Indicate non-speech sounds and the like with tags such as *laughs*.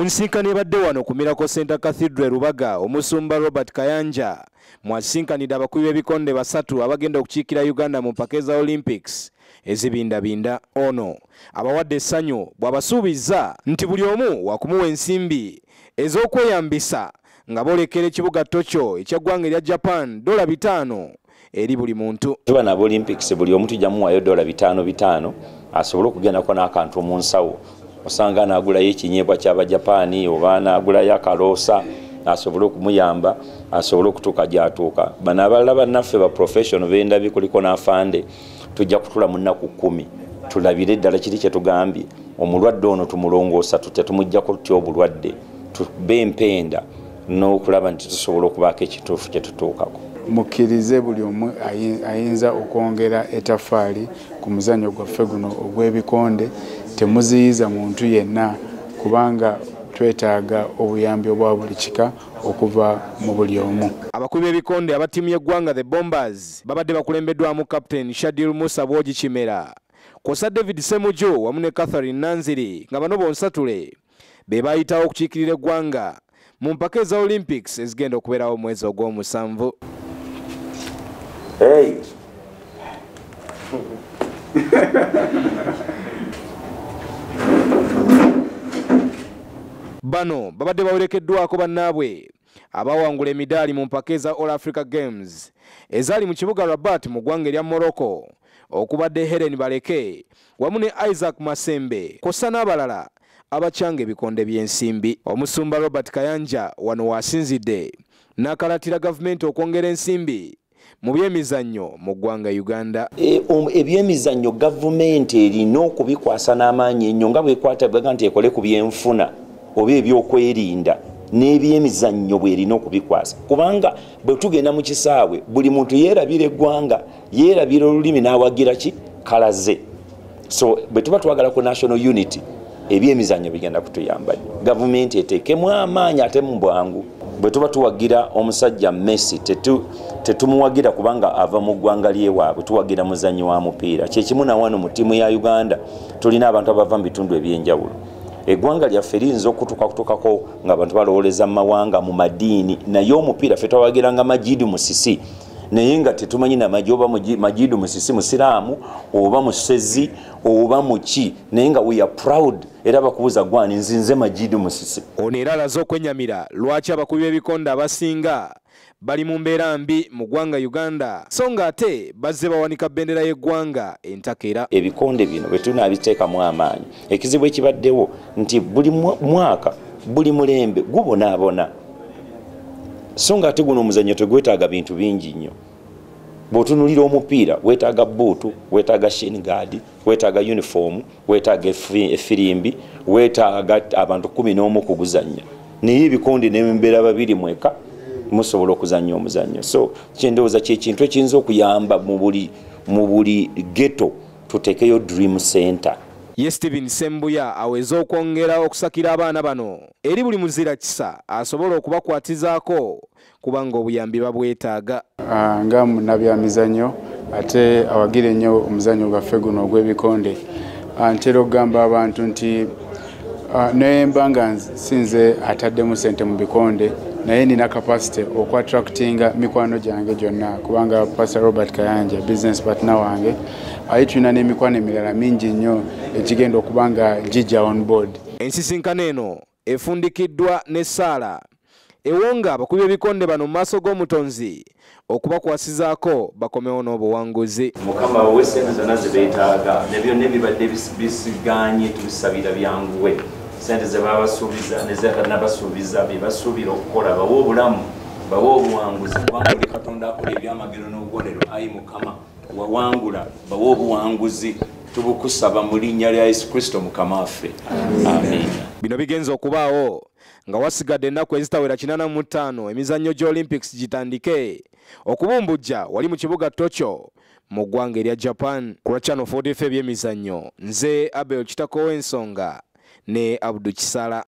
munsinkano ebadde wano kumirako center cathedra rubaga omusumba robert kayanja mwasinkanidde abakubi b'ebikonde basatu abagenda okukiikira uganda mu mpaka eza olympics ezibindabinda ono abawadde essanyu bw'abasuubizza nti buli omu wakumuwa ensimbi ez'okweyambisa nga boolekera ekibuga tokyo ekyaggwanga erya japan dola bitaano eri buli muntu tuba naba olympics buli omu tujamuwayo dola bitaano bitaano asobole okugendako n'akantu omu nsawo osanga nagulayo ekinyebwa kyabajapaani oba nagulayo akaloosa asobole okumuyamba asobole okutuuka gyatuuka bano abalala bannaffe baprofessional bendabi kuliko nafande tujja kutula munaku kumi tulabire eddala kiri kyetugambye omulwadde ono tumulongoosa tutya tumujjako tutya obulwadde tube empenda nokulaba nti tusobole okubaako ekituufu kyetutuukako mukkirize buli omu ayinza okwongera etafaali ku muzannyo gwaffe guno ogw'ebikonde temuziyiza muntu yenna kubanga twetaaga obuyambi obwa buli kika okuva mu buli omu abakubi b'ebikonde abatiimu y'eggwanga the bombers babadde bakulembeddwamu captain shadil musa bwogi kimera kosa david semujo wamu ne catharine nanziri nga bano bonsatule be baayitawo okukiikirira eggwanga mu mpaka eza olympics ezigenda okubeerawo omwezi ogw'omusanvu hey. *laughs* bano babadde bawerekeddwako bannaabwe abawangula emidaali mu mpaka eza all africa games ezaali mu kibuga rabat mu ggwanga erya morocco okubadde helen baleke wamu ne isaac masembe kossa n'abalala abakyanga ebikonde by'ensimbi omusumba robert kayanja wano waasinzidde n'akalatira gavumenti okwongera ensimbi mu byemizannyo mu ggwanga uganda e, um, ebyemizannyo gavumenti erina okubikwasa n'amaanyi ennyo nga bwekwatabwaga nti ekole ku byenfuna oba ebyokwerinda n'ebyemizannyo bwerina okubikwasa kubanga bwe tugenda mu kisaawe buli muntu yeerabira eggwanga yeerabira olulimi n'awagira ki kalaze so bwe tuba twagala ku national unity ebyemizannyo bigenda kutuyamba gavumenti eteekemu amaanyi ate mu bwangu bwe tuba tuwagira omusajja messi tetumuwagira kubanga ava mu ggwanga lyewaabwe tuwagira muzannyi wa mupiira kyekimu nawano mu ttiimu ya uganda tulina abantu abava mu bitundu eby'enjawulo eggwanga lyaffe liyinza okutuka kutukako nga abantu balowoleza mumawanga mumadiini naye omupiira fe twawagiranga majidi musisi naye nga tetumanyi namaji oba majidi musisi musiraamu oba musezi oba muki naye nga weya proud era bakubuuza gwani nzinze majidi musisi ono era alaze okwenyamira lwaki abakubi b'ebikonde abasinga bali mu mbeera mbi mu ggwanga uganda so nga ate bazze bawanika bbendera y'eggwanga entakera ebikonde bino bwe tulina abiteekamu amaanyi ekizibu ekibaddewo nti buli mwaka buli mulembe gubonaabona so nga ate guno omuzannyo tegwetaaga bintu bingi nnyo bwotunulira omupiira wetaaga buutu wetaaga shingaadi wetaaga yunifoomu wetaaga efirimbi wetaaga abantu kumi n'omu okuguzannya naye ebikondi n'embeera babiri mweka musobola okuzanya omuzanyo so kyendowooza kyekintu ekiyinza okuyamba mu buli geto tuteekeyo dream center ye stephen sembuya aweze okwongera okusakira abaana bano eri buli muzira kisa asobole okubakwatizaako kubanga obuyambi babwetaaga ah, nga munabyamizanyo ate awagire nnyo omuzanyo gwaffe guno ogw'ebikonde ah, ntera okugamba abantu nti ah, nembanga sinze ataddemu sente mu bikonde naye nina capacity okuattractinga mikwano gyange gyonna kubanga pastor robert kayanja business partner wange aye tulina n'emikwano emirala mingi nnyo egigenda okuba nga gijja on board ensisinkano eno efundikiddwa ne saara ewonga abakubi ebikonde bano mu maaso g'omutonzi okubakwasizaako bakomewo n'obuwanguzi mukama wawe sente zonna zebeetaaga ne byonna ebibadde bisiganye tubisabira byanguwe sente zebabasuubiza nezekati nabasuubiza bebasuubira okukola bawe obulamu bawe obuwanguzi wanguli katonda akola ebyamagero n'obubonero ayi mukama wawangula bawe obuwanguzi tubukusaba mu linnya lya yesu kristo mukama waffe amina bino bigenza okubaawo nga wasigadde ennaku ezitawera 85 emizannyo gy'olympics gitandike okubumbujja wali mu kibuga tokyo mu ggwanga erya japan kulwa chano 45 ebyemizannyo nze abel kitako w'ensonga ne abdu kisala